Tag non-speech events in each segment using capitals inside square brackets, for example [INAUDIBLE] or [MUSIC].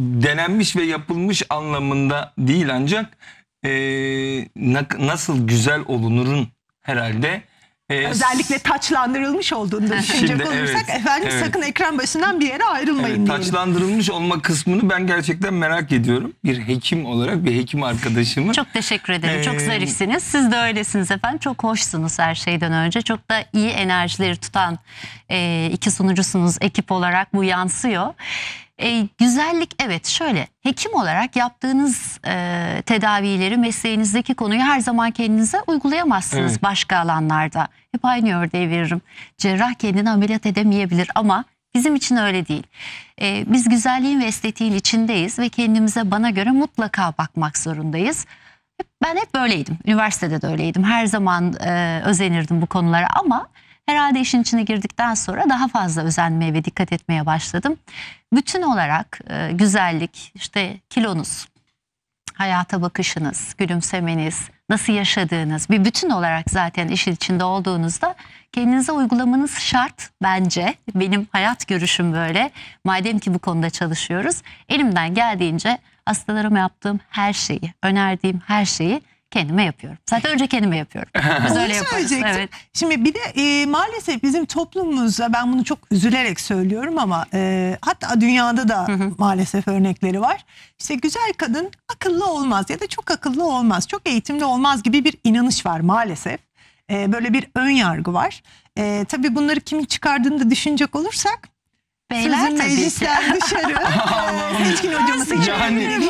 denenmiş ve yapılmış anlamında değil ancak e, nasıl güzel olunurun herhalde ee, Özellikle taçlandırılmış olduğunu da düşünecek olursak evet, efendim evet. sakın ekran başından bir yere ayrılmayın evet, Taçlandırılmış olma kısmını ben gerçekten merak ediyorum. Bir hekim olarak bir hekim arkadaşımı. Çok teşekkür ederim. Ee, çok zarifsiniz. Siz de öylesiniz efendim. Çok hoşsunuz her şeyden önce. Çok da iyi enerjileri tutan e, iki sunucusunuz ekip olarak bu yansıyor. E, güzellik evet şöyle hekim olarak yaptığınız e, tedavileri mesleğinizdeki konuyu her zaman kendinize uygulayamazsınız evet. başka alanlarda. Hep aynı örneği veririm. Cerrah kendini ameliyat edemeyebilir ama bizim için öyle değil. E, biz güzelliğin ve estetiğin içindeyiz ve kendimize bana göre mutlaka bakmak zorundayız. Ben hep böyleydim. Üniversitede de öyleydim. Her zaman e, özenirdim bu konulara ama Herhalde işin içine girdikten sonra daha fazla özenmeye ve dikkat etmeye başladım. Bütün olarak e, güzellik, işte kilonuz, hayata bakışınız, gülümsemeniz, nasıl yaşadığınız bir bütün olarak zaten işin içinde olduğunuzda kendinize uygulamanız şart bence. Benim hayat görüşüm böyle. Madem ki bu konuda çalışıyoruz elimden geldiğince hastalarıma yaptığım her şeyi, önerdiğim her şeyi kendime yapıyorum. Zaten önce kendime yapıyorum. Biz öyle yaparız. Evet. Şimdi bir de e, maalesef bizim toplumumuzda ben bunu çok üzülerek söylüyorum ama e, hatta dünyada da hı hı. maalesef örnekleri var. İşte güzel kadın akıllı olmaz ya da çok akıllı olmaz, çok eğitimli olmaz gibi bir inanış var maalesef. E, böyle bir ön yargı var. E, tabii bunları kimin çıkardığını da düşünecek olursak Beyler Sözün tabii meclisten ki. [LAUGHS] dışarı. Allah'ım. Seçkin hocamızı Yani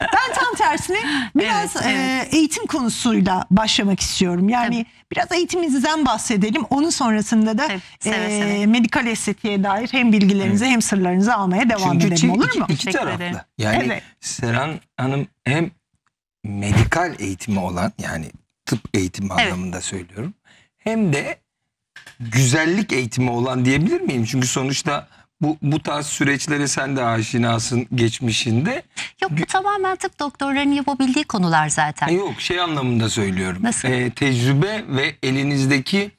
Ben tam tersine [LAUGHS] biraz Evet, evet. e, eğitim konusuyla başlamak istiyorum. Yani biraz eğitiminizden bahsedelim. Onun sonrasında da Tabii, seve e, medikal estetiğe dair hem bilgilerinizi hem sırlarınızı almaya devam Çünkü edelim çift- olur iki, mu? iki taraflı. Yani Evet. Seren Hanım hem medikal eğitimi olan yani tıp eğitimi Evet. anlamında söylüyorum. Hem de güzellik eğitimi olan diyebilir miyim? Çünkü sonuçta bu, bu tarz süreçlere sen de aşinasın geçmişinde. Yok bu tamamen tıp doktorlarının yapabildiği konular zaten. yok şey anlamında söylüyorum. Nasıl? Ee, tecrübe ve elinizdeki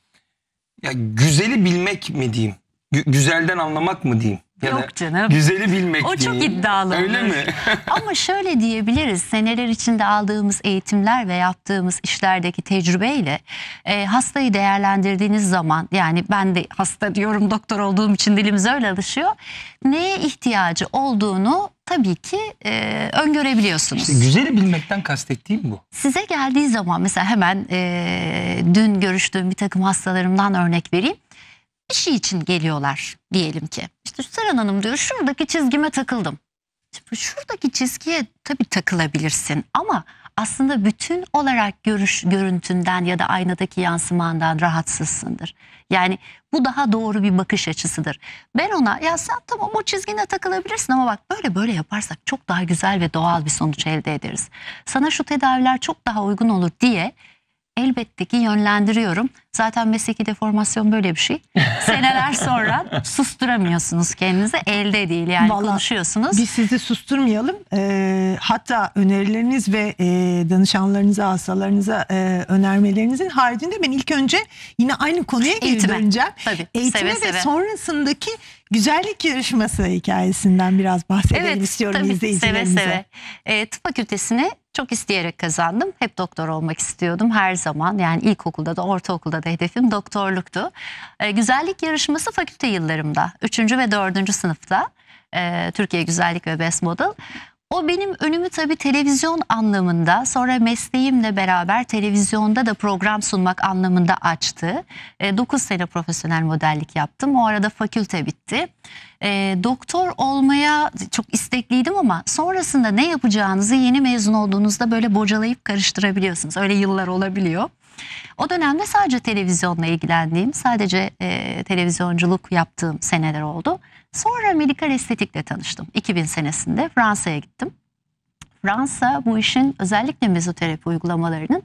ya güzeli bilmek mi diyeyim? Gü- güzelden anlamak mı diyeyim? Yani Yok canım. Güzeli bilmek O değil. çok iddialı. Öyle mi? [LAUGHS] [LAUGHS] Ama şöyle diyebiliriz. Seneler içinde aldığımız eğitimler ve yaptığımız işlerdeki tecrübeyle e, hastayı değerlendirdiğiniz zaman yani ben de hasta diyorum doktor olduğum için dilimiz öyle alışıyor. Neye ihtiyacı olduğunu tabii ki e, öngörebiliyorsunuz. İşte güzeli bilmekten kastettiğim bu. Size geldiği zaman mesela hemen e, dün görüştüğüm bir takım hastalarımdan örnek vereyim bir şey için geliyorlar diyelim ki. İşte Seren Hanım diyor şuradaki çizgime takıldım. şuradaki çizgiye tabii takılabilirsin ama aslında bütün olarak görüş görüntünden ya da aynadaki yansımandan rahatsızsındır. Yani bu daha doğru bir bakış açısıdır. Ben ona ya sen tamam o çizgine takılabilirsin ama bak böyle böyle yaparsak çok daha güzel ve doğal bir sonuç elde ederiz. Sana şu tedaviler çok daha uygun olur diye elbette ki yönlendiriyorum. Zaten mesleki deformasyon böyle bir şey. [LAUGHS] Seneler sonra susturamıyorsunuz kendinizi. Elde değil yani Vallahi konuşuyorsunuz. Biz sizi susturmayalım. E, hatta önerileriniz ve e, danışanlarınıza, hastalarınıza e, önermelerinizin haricinde ben ilk önce yine aynı konuya geri Eğitime. döneceğim. Tabii, Eğitime seve, ve seve. sonrasındaki güzellik yarışması hikayesinden biraz bahsedelim evet, istiyorum tabii, izleyicilerimize. Seve seve. E, tıp fakültesine çok isteyerek kazandım. Hep doktor olmak istiyordum her zaman. Yani ilkokulda da ortaokulda da hedefim doktorluktu. E, güzellik yarışması fakülte yıllarımda. Üçüncü ve dördüncü sınıfta. E, Türkiye Güzellik ve Best Model. O benim önümü tabii televizyon anlamında sonra mesleğimle beraber televizyonda da program sunmak anlamında açtı. E, 9 sene profesyonel modellik yaptım. O arada fakülte bitti. E, doktor olmaya çok istekliydim ama sonrasında ne yapacağınızı yeni mezun olduğunuzda böyle bocalayıp karıştırabiliyorsunuz. Öyle yıllar olabiliyor. O dönemde sadece televizyonla ilgilendiğim, sadece e, televizyonculuk yaptığım seneler oldu. Sonra medikal estetikle tanıştım. 2000 senesinde Fransa'ya gittim. Fransa bu işin özellikle mezoterapi uygulamalarının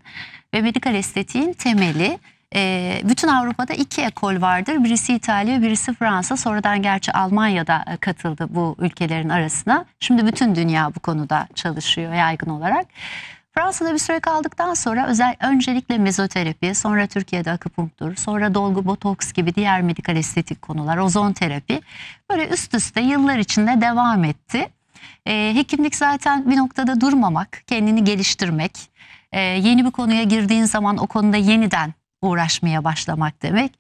ve medikal estetiğin temeli. E, bütün Avrupa'da iki ekol vardır. Birisi İtalya, birisi Fransa. Sonradan gerçi Almanya'da e, katıldı bu ülkelerin arasına. Şimdi bütün dünya bu konuda çalışıyor yaygın olarak. Fransa'da bir süre kaldıktan sonra özel öncelikle mezoterapi, sonra Türkiye'de akupunktur, sonra dolgu botoks gibi diğer medikal estetik konular, ozon terapi böyle üst üste yıllar içinde devam etti. E, hekimlik zaten bir noktada durmamak, kendini geliştirmek, e, yeni bir konuya girdiğin zaman o konuda yeniden uğraşmaya başlamak demek.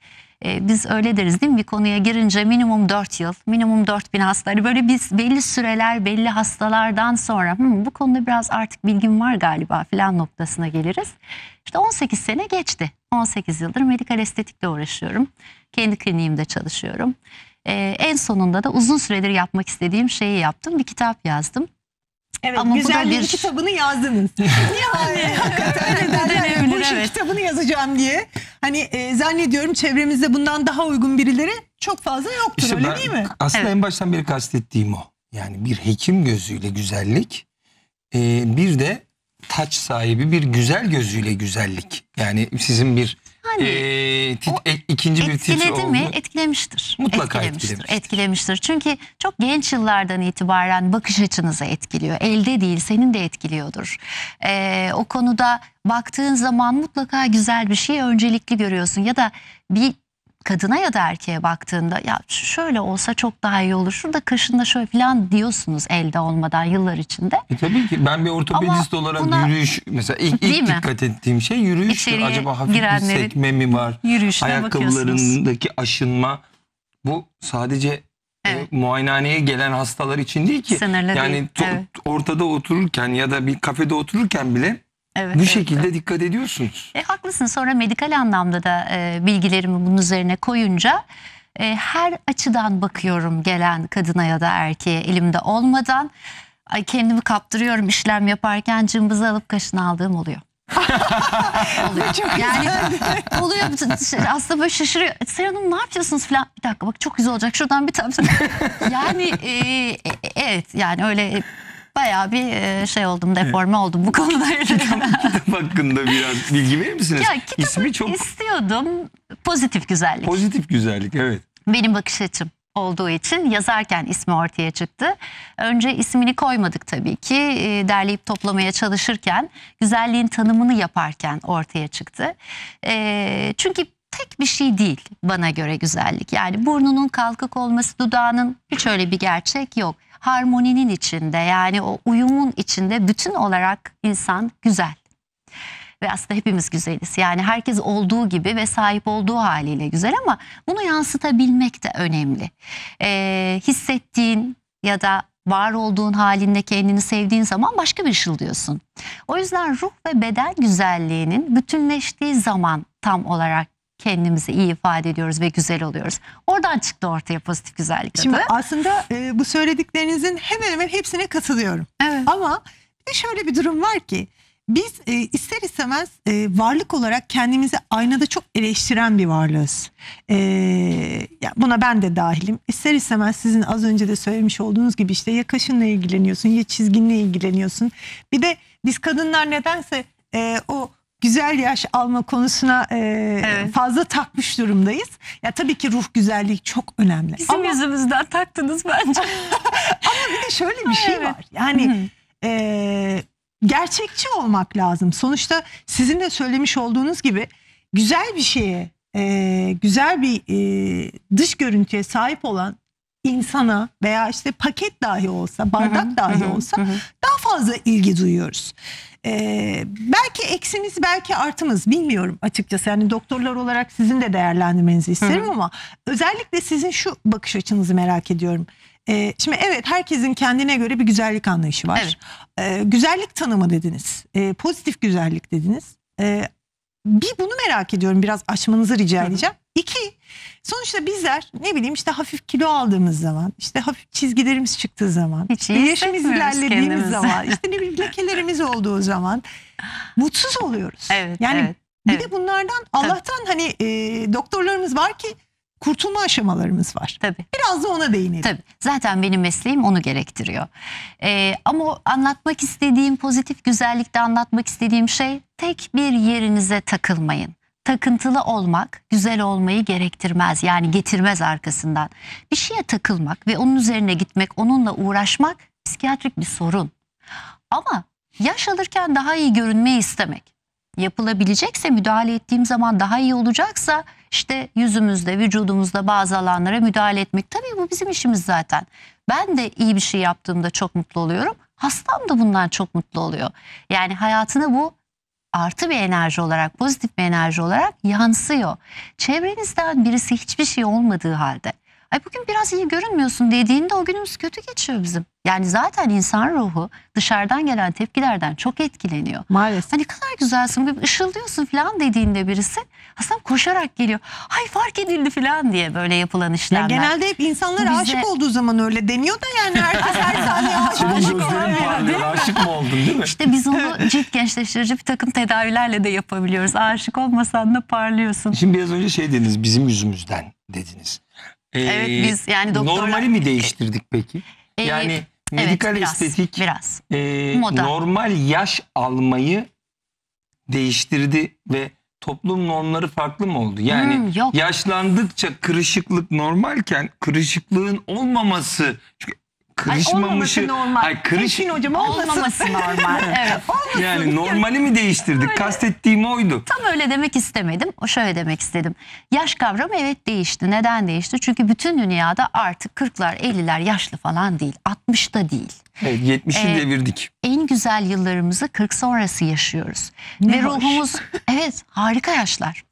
E, biz öyle deriz değil mi? Bir konuya girince minimum 4 yıl, minimum 4 bin hasta. Hani böyle biz belli süreler, belli hastalardan sonra hmm, bu konuda biraz artık bilgim var galiba filan noktasına geliriz. İşte 18 sene geçti. 18 yıldır medikal estetikle uğraşıyorum. Kendi kliniğimde çalışıyorum. Ee, en sonunda da uzun süredir yapmak istediğim şeyi yaptım. Bir kitap yazdım. Evet, Ama güzellik bir... kitabını yazdınız. [LAUGHS] yani [LAUGHS] hakikaten öyle derler. Bu işin evet. kitabını yazacağım diye Hani e, zannediyorum çevremizde bundan daha uygun birileri çok fazla yoktur işte öyle ben, değil mi? Aslında evet. en baştan beri kastettiğim o. Yani bir hekim gözüyle güzellik e, bir de taç sahibi bir güzel gözüyle güzellik. Yani sizin bir Hani ee, tit, e, ikinci bir etkiledi oldu. mi? Etkilemiştir. Mutlaka etkilemiştir, etkilemiştir. Etkilemiştir. Çünkü çok genç yıllardan itibaren bakış açınıza etkiliyor. Elde değil, senin de etkiliyordur. Ee, o konuda baktığın zaman mutlaka güzel bir şey öncelikli görüyorsun ya da bir kadına ya da erkeğe baktığında ya şöyle olsa çok daha iyi olur. Şurada kaşında şöyle falan diyorsunuz elde olmadan yıllar içinde. E tabii ki ben bir ortopedist Ama olarak buna, yürüyüş mesela ilk, ilk dikkat ettiğim şey yürüyüş. Acaba hafif bir sekme mi var? Ayakkabılarındaki aşınma bu sadece e, Evet. E, muayenehaneye gelen hastalar için değil ki. Sınırlı yani değil. Evet. ortada otururken ya da bir kafede otururken bile Evet, Bu şekilde evet. dikkat ediyorsunuz. E, haklısın. Sonra medikal anlamda da e, bilgilerimi bunun üzerine koyunca e, her açıdan bakıyorum gelen kadına ya da erkeğe elimde olmadan ay kendimi kaptırıyorum işlem yaparken cımbızı alıp kaşını aldığım oluyor. oluyor. [LAUGHS] Çok yani oluyor aslında böyle şaşırıyor. Seher Hanım ne yapıyorsunuz falan. Bir dakika bak çok güzel olacak şuradan bir tane. [LAUGHS] yani e, e, evet yani öyle bayağı bir e, şey oldum, deforme oldum bu konuda. [LAUGHS] kitap, hakkında biraz bilgi verir misiniz? Ya kitabı İsmi çok... istiyordum. Pozitif güzellik. Pozitif güzellik, evet. Benim bakış açım olduğu için yazarken ismi ortaya çıktı. Önce ismini koymadık tabii ki e, derleyip toplamaya çalışırken güzelliğin tanımını yaparken ortaya çıktı. E, çünkü tek bir şey değil bana göre güzellik. Yani burnunun kalkık olması, dudağının hiç öyle bir gerçek yok harmoninin içinde yani o uyumun içinde bütün olarak insan güzel. Ve aslında hepimiz güzeliz. Yani herkes olduğu gibi ve sahip olduğu haliyle güzel ama bunu yansıtabilmek de önemli. Ee, hissettiğin ya da var olduğun halinde kendini sevdiğin zaman başka bir ışıldıyorsun. Şey o yüzden ruh ve beden güzelliğinin bütünleştiği zaman tam olarak kendimizi iyi ifade ediyoruz ve güzel oluyoruz. Oradan çıktı ortaya pozitif güzellik adı. Şimdi aslında e, bu söylediklerinizin hemen hemen hepsine katılıyorum. Evet. Ama bir de şöyle bir durum var ki biz e, ister istemez e, varlık olarak kendimizi aynada çok eleştiren bir varlığız. E, ya buna ben de dahilim. İster istemez sizin az önce de söylemiş olduğunuz gibi işte ya kaşınla ilgileniyorsun ya çizginle ilgileniyorsun. Bir de biz kadınlar nedense e, o güzel yaş alma konusuna e, evet. fazla takmış durumdayız. Ya tabii ki ruh güzelliği çok önemli. Bizim ama, yüzümüzden taktınız bence. [LAUGHS] ama bir de şöyle bir şey evet. var. Yani e, gerçekçi olmak lazım. Sonuçta sizin de söylemiş olduğunuz gibi güzel bir şeye, e, güzel bir e, dış görüntüye sahip olan insana veya işte paket dahi olsa, bardak hı hı, dahi hı, olsa hı. daha fazla ilgi duyuyoruz. Ee, belki eksimiz belki artımız bilmiyorum açıkçası. Yani doktorlar olarak sizin de değerlendirmenizi isterim hı hı. ama özellikle sizin şu bakış açınızı merak ediyorum. Ee, şimdi evet herkesin kendine göre bir güzellik anlayışı var. Evet. Ee, güzellik tanımı dediniz. Ee, pozitif güzellik dediniz. Ee, bir bunu merak ediyorum biraz açmanızı rica edeceğim. Hı hı. İki Sonuçta bizler ne bileyim işte hafif kilo aldığımız zaman, işte hafif çizgilerimiz çıktığı zaman, Hiç işte yaşımız ilerlediğimiz kendimizi. zaman, işte ne bileyim lekelerimiz olduğu zaman mutsuz oluyoruz. Evet, yani evet, bir evet. de bunlardan Allah'tan Tabii. hani e, doktorlarımız var ki kurtulma aşamalarımız var. Tabii. Biraz da ona değinelim. Tabii. Zaten benim mesleğim onu gerektiriyor. Ee, ama anlatmak istediğim pozitif güzellikte anlatmak istediğim şey tek bir yerinize takılmayın takıntılı olmak güzel olmayı gerektirmez. Yani getirmez arkasından. Bir şeye takılmak ve onun üzerine gitmek, onunla uğraşmak psikiyatrik bir sorun. Ama yaş alırken daha iyi görünmeyi istemek. Yapılabilecekse müdahale ettiğim zaman daha iyi olacaksa işte yüzümüzde, vücudumuzda bazı alanlara müdahale etmek. Tabii bu bizim işimiz zaten. Ben de iyi bir şey yaptığımda çok mutlu oluyorum. Hastam da bundan çok mutlu oluyor. Yani hayatını bu artı bir enerji olarak, pozitif bir enerji olarak yansıyor. Çevrenizden birisi hiçbir şey olmadığı halde Ay bugün biraz iyi görünmüyorsun dediğinde o günümüz kötü geçiyor bizim. Yani zaten insan ruhu dışarıdan gelen tepkilerden çok etkileniyor. Maalesef. Hani kadar güzelsin, bugün ışıldıyorsun falan dediğinde birisi aslında koşarak geliyor. Ay fark edildi falan diye böyle yapılan işlemler. Ya genelde hep insanlar Bize... aşık olduğu zaman öyle deniyor da yani herkes her [LAUGHS] saniye aşık oluyor. Aşık mı oldun değil mi? İşte biz onu cilt gençleştirici bir takım tedavilerle de yapabiliyoruz. Aşık olmasan da parlıyorsun. Şimdi biraz önce şey dediniz bizim yüzümüzden dediniz e, evet, ee, biz yani doktorlar... normali mi ee, değiştirdik peki? E, yani medikal evet, biraz, estetik biraz. E, Moda. normal yaş almayı değiştirdi ve toplum normları farklı mı oldu? Yani hmm, yok. yaşlandıkça kırışıklık normalken kırışıklığın olmaması çünkü kırışmamışı. Ay normal. Ay kırış... Eşin hocam Olmaması [LAUGHS] normal. evet. Yani normali mi değiştirdik? Kastettiğim oydu. Tam öyle demek istemedim. O şöyle demek istedim. Yaş kavramı evet değişti. Neden değişti? Çünkü bütün dünyada artık 40'lar 50'ler yaşlı falan değil. 60 da değil. Evet 70'i ee, devirdik. En güzel yıllarımızı 40 sonrası yaşıyoruz. Ne Ve hoş. ruhumuz [LAUGHS] evet harika yaşlar.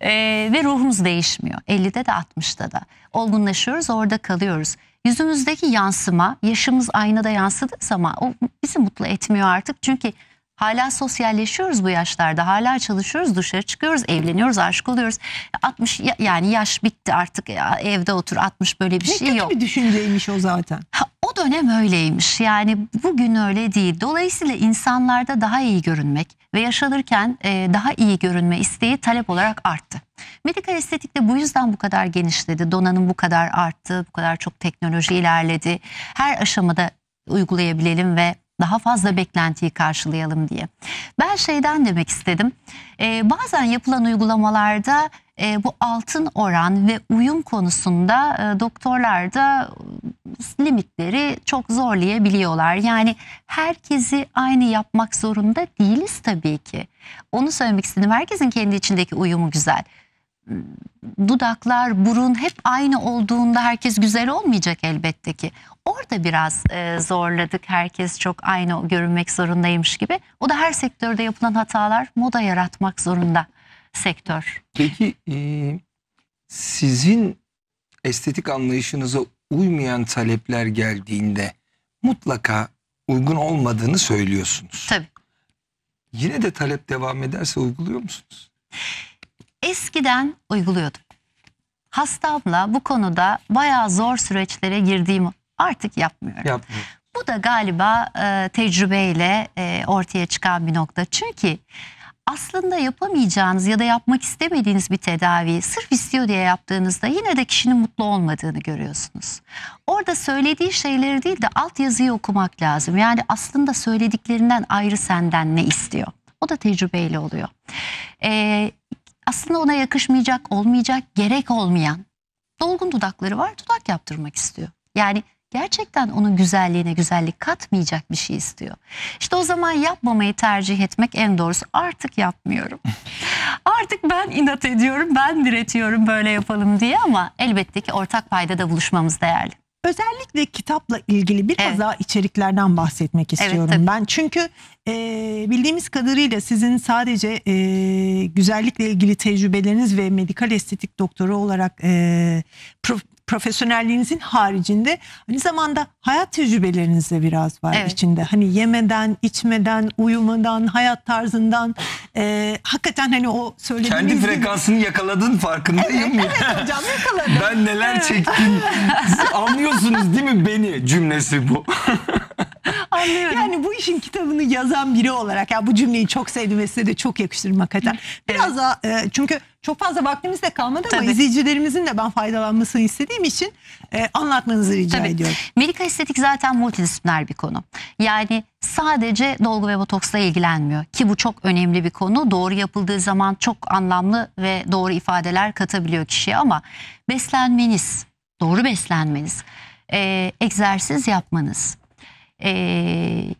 Ee, ve ruhumuz değişmiyor. 50'de de 60'da da. Olgunlaşıyoruz orada kalıyoruz yüzümüzdeki yansıma yaşımız aynada yansıdığı zaman o bizi mutlu etmiyor artık. Çünkü hala sosyalleşiyoruz bu yaşlarda hala çalışıyoruz dışarı çıkıyoruz evleniyoruz aşık oluyoruz. 60 yani yaş bitti artık ya, evde otur 60 böyle bir ne şey yok. Ne kötü bir düşünceymiş o zaten. o dönem öyleymiş yani bugün öyle değil. Dolayısıyla insanlarda daha iyi görünmek ve yaşanırken e, daha iyi görünme isteği talep olarak arttı. Medikal estetik de bu yüzden bu kadar genişledi. Donanım bu kadar arttı, bu kadar çok teknoloji ilerledi. Her aşamada uygulayabilelim ve daha fazla beklentiyi karşılayalım diye. Ben şeyden demek istedim. Ee, bazen yapılan uygulamalarda e, bu altın oran ve uyum konusunda e, doktorlar da limitleri çok zorlayabiliyorlar. Yani herkesi aynı yapmak zorunda değiliz tabii ki. Onu söylemek istedim. Herkesin kendi içindeki uyumu güzel. Dudaklar, burun hep aynı olduğunda herkes güzel olmayacak elbette ki. Orada biraz e, zorladık. Herkes çok aynı görünmek zorundaymış gibi. O da her sektörde yapılan hatalar moda yaratmak zorunda sektör. Peki e, sizin estetik anlayışınıza uymayan talepler geldiğinde mutlaka uygun olmadığını söylüyorsunuz. Tabii. Yine de talep devam ederse uyguluyor musunuz? Eskiden uyguluyordum. Hastamla bu konuda bayağı zor süreçlere girdiğim artık yapmıyorum. Yapmıyorum. Bu da galiba e, tecrübeyle e, ortaya çıkan bir nokta. Çünkü aslında yapamayacağınız ya da yapmak istemediğiniz bir tedavi sırf istiyor diye yaptığınızda yine de kişinin mutlu olmadığını görüyorsunuz. Orada söylediği şeyleri değil de altyazıyı okumak lazım. Yani aslında söylediklerinden ayrı senden ne istiyor? O da tecrübeyle oluyor. Ee, aslında ona yakışmayacak, olmayacak, gerek olmayan dolgun dudakları var, dudak yaptırmak istiyor. Yani gerçekten onun güzelliğine güzellik katmayacak bir şey istiyor. İşte o zaman yapmamayı tercih etmek en doğrusu. Artık yapmıyorum. [LAUGHS] Artık ben inat ediyorum, ben diretiyorum böyle yapalım diye ama elbette ki ortak paydada buluşmamız değerli. Özellikle kitapla ilgili biraz evet. daha içeriklerden bahsetmek istiyorum evet, ben. Çünkü e, bildiğimiz kadarıyla sizin sadece e, güzellikle ilgili tecrübeleriniz ve medikal estetik doktoru olarak e, prof, profesyonelliğinizin haricinde aynı hani zamanda hayat tecrübeleriniz de biraz var evet. içinde. Hani yemeden, içmeden, uyumadan, hayat tarzından e, hakikaten hani o söylediğiniz Kendi frekansını gibi. yakaladın farkındayım. Evet, evet hocam yakaladım. ben neler evet. çektim. anlıyorsunuz değil mi beni cümlesi bu. [LAUGHS] Anlıyorum. Yani bu işin kitabını yazan biri olarak ya yani bu cümleyi çok sevdim ve size de çok yakıştırdım hakikaten. Biraz evet. daha e, çünkü çok fazla vaktimiz de kalmadı ama Tabii. izleyicilerimizin de ben faydalanmasını istediğim bilmediğim için e, ee, anlatmanızı rica Tabii. ediyorum. Medikal estetik zaten multidisipliner bir konu. Yani sadece dolgu ve botoksla ilgilenmiyor ki bu çok önemli bir konu. Doğru yapıldığı zaman çok anlamlı ve doğru ifadeler katabiliyor kişiye ama beslenmeniz, doğru beslenmeniz, e, egzersiz yapmanız, e,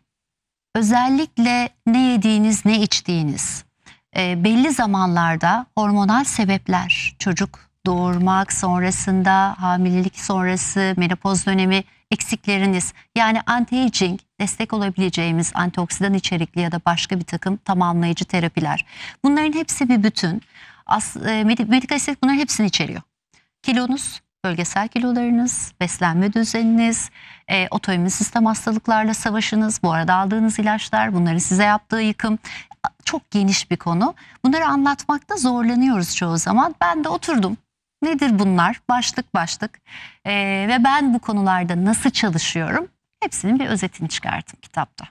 özellikle ne yediğiniz ne içtiğiniz, e, belli zamanlarda hormonal sebepler çocuk doğurmak sonrasında, hamilelik sonrası, menopoz dönemi eksikleriniz yani anti-aging destek olabileceğimiz antioksidan içerikli ya da başka bir takım tamamlayıcı terapiler. Bunların hepsi bir bütün. As, e, medikal estetik bunların hepsini içeriyor. Kilonuz, bölgesel kilolarınız, beslenme düzeniniz, e, otoimmün sistem hastalıklarla savaşınız, bu arada aldığınız ilaçlar, bunların size yaptığı yıkım çok geniş bir konu. Bunları anlatmakta zorlanıyoruz çoğu zaman. Ben de oturdum Nedir bunlar? Başlık başlık e, ve ben bu konularda nasıl çalışıyorum? Hepsinin bir özetini çıkarttım kitapta.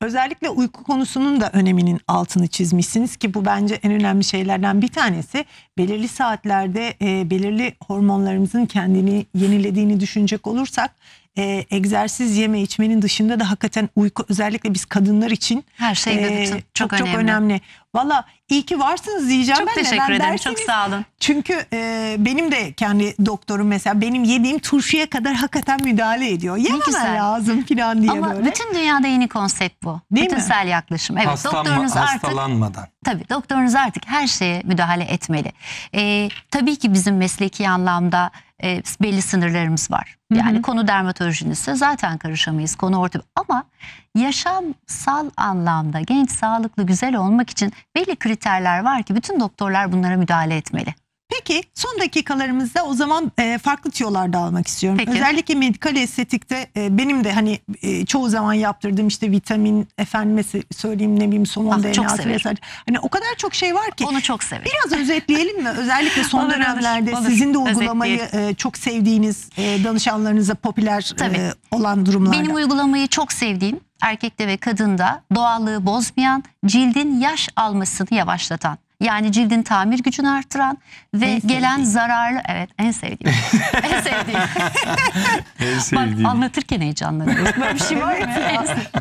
Özellikle uyku konusunun da öneminin altını çizmişsiniz ki bu bence en önemli şeylerden bir tanesi. Belirli saatlerde e, belirli hormonlarımızın kendini yenilediğini düşünecek olursak e, egzersiz yeme içmenin dışında da hakikaten uyku özellikle biz kadınlar için her şey e, çok, çok önemli. çok önemli. Valla iyi ki varsınız diyeceğim. Çok ben teşekkür ederim. Derseniz, çok sağ olun. Çünkü e, benim de kendi doktorum mesela benim yediğim turşuya kadar hakikaten müdahale ediyor. Yememen lazım falan diye Ama böyle. Ama bütün dünyada yeni konsept bu. Değil Bütünsel mi? yaklaşım. Evet, Hastanma, doktorunuz artık, hastalanmadan. Tabii doktorunuz artık her şeye müdahale etmeli. E, tabii ki bizim mesleki anlamda e, belli sınırlarımız var. Yani Hı -hı. konu dermatolojinizse zaten karışamayız. Konu orta ama yaşamsal anlamda genç, sağlıklı, güzel olmak için belli kriterler var ki bütün doktorlar bunlara müdahale etmeli. Peki son dakikalarımızda o zaman e, farklı tiyolarda almak istiyorum. Peki. Özellikle medikal estetikte e, benim de hani e, çoğu zaman yaptırdığım işte vitamin efendime söyleyeyim ne bileyim son ah, DNA vesaire. Hani o kadar çok şey var ki. Onu çok severim. Biraz özetleyelim mi? Özellikle son [LAUGHS] olur, dönemlerde olur, sizin de uygulamayı e, çok sevdiğiniz e, danışanlarınıza popüler e, olan durumlarda. Benim uygulamayı çok sevdiğim erkekte ve kadında doğallığı bozmayan, cildin yaş almasını yavaşlatan. Yani cildin tamir gücünü artıran ve en gelen zararlı evet en sevdiğim. [LAUGHS] en sevdiğim. [LAUGHS] en sevdiğim. Bak anlatırken heyecanlanıyoruz. Böyle bir şey var mı? [LAUGHS]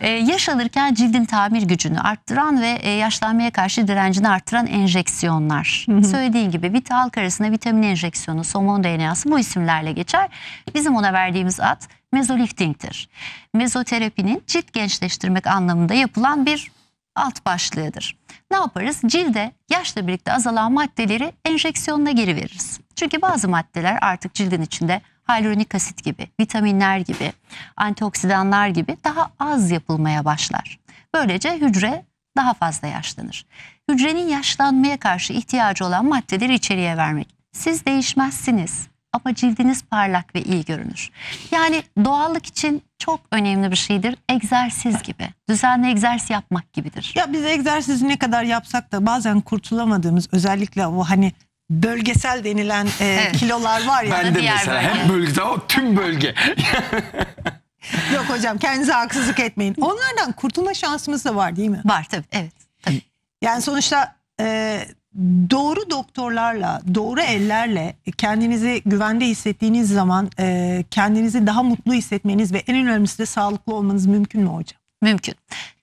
ee, yaş alırken cildin tamir gücünü arttıran ve e, yaşlanmaya karşı direncini arttıran enjeksiyonlar. Söylediğin gibi bit halk arasında vitamin enjeksiyonu, somon DNA'sı bu isimlerle geçer. Bizim ona verdiğimiz ad mezolifting'tir. Mezoterapinin cilt gençleştirmek anlamında yapılan bir alt başlığıdır. Ne yaparız? Cilde yaşla birlikte azalan maddeleri enjeksiyonuna geri veririz. Çünkü bazı maddeler artık cildin içinde hyaluronik asit gibi, vitaminler gibi, antioksidanlar gibi daha az yapılmaya başlar. Böylece hücre daha fazla yaşlanır. Hücrenin yaşlanmaya karşı ihtiyacı olan maddeleri içeriye vermek. Siz değişmezsiniz ama cildiniz parlak ve iyi görünür. Yani doğallık için çok önemli bir şeydir. Egzersiz gibi. Düzenli egzersiz yapmak gibidir. Ya biz egzersizi ne kadar yapsak da bazen kurtulamadığımız özellikle o hani bölgesel denilen e, evet. kilolar var ya. Ben de mesela bölge. hem bölgesel o tüm bölge. [LAUGHS] Yok hocam kendinize haksızlık etmeyin. Onlardan kurtulma şansımız da var değil mi? Var tabii evet. Tabii. Yani sonuçta e, doğru doktorlarla, doğru ellerle kendinizi güvende hissettiğiniz zaman e, kendinizi daha mutlu hissetmeniz ve en önemlisi de sağlıklı olmanız mümkün mü hocam? Mümkün.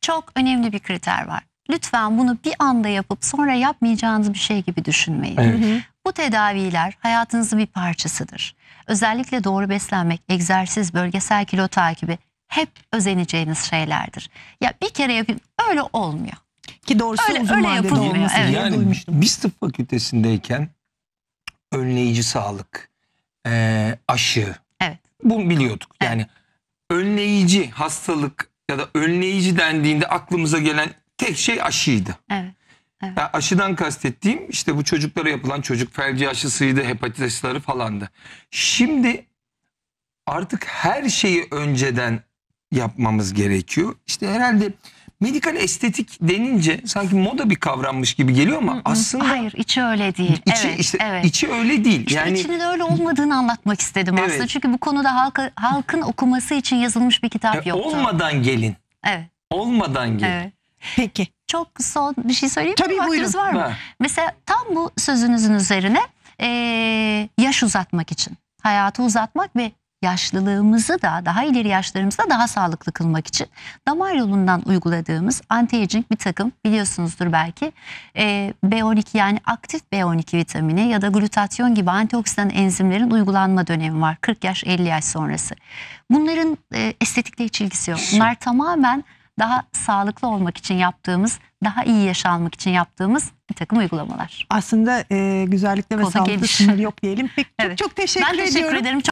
Çok önemli bir kriter var. Lütfen bunu bir anda yapıp sonra yapmayacağınız bir şey gibi düşünmeyin. Evet. Bu tedaviler hayatınızın bir parçasıdır. Özellikle doğru beslenmek, egzersiz, bölgesel kilo takibi hep özeneceğiniz şeylerdir. Ya bir kere yapayım öyle olmuyor. Ki doğrusu öyle, uzun öyle yapılmıyor. Evet. Yani, yani duymuştum. biz tıp fakültesindeyken önleyici sağlık, e, aşı evet. bunu biliyorduk. Evet. Yani önleyici hastalık ya da önleyici dendiğinde aklımıza gelen tek şey aşıydı. Evet. Evet. Yani aşıdan kastettiğim işte bu çocuklara yapılan çocuk felci aşısıydı, hepatit aşıları falandı. Şimdi artık her şeyi önceden yapmamız gerekiyor. İşte herhalde medikal estetik denince sanki moda bir kavrammış gibi geliyor ama Hı-hı. aslında hayır içi öyle değil. İçi evet, işte evet. içi öyle değil. İşte yani içinin öyle olmadığını anlatmak istedim evet. aslında. Çünkü bu konuda halka, halkın okuması için yazılmış bir kitap e, yoktu. Olmadan gelin. Evet. Olmadan gelin. Evet. Peki. Çok son bir şey söyleyeyim Tabii, mi? Vaktiniz var mı? Ha. Mesela tam bu sözünüzün üzerine e, yaş uzatmak için hayatı uzatmak ve yaşlılığımızı da daha ileri yaşlarımızda daha sağlıklı kılmak için damar yolundan uyguladığımız anti-aging bir takım biliyorsunuzdur belki e, B12 yani aktif B12 vitamini ya da glutatyon gibi antioksidan enzimlerin uygulanma dönemi var 40 yaş 50 yaş sonrası. Bunların e, estetikle hiç ilgisi yok. Bunlar tamamen daha sağlıklı olmak için yaptığımız, daha iyi yaşanmak için yaptığımız bir takım uygulamalar. Aslında e, güzellikle ve sağlıklı sınır yok diyelim. Peki, [LAUGHS] evet. çok, çok teşekkür ediyorum. Ben teşekkür ediyorum. ederim. Çok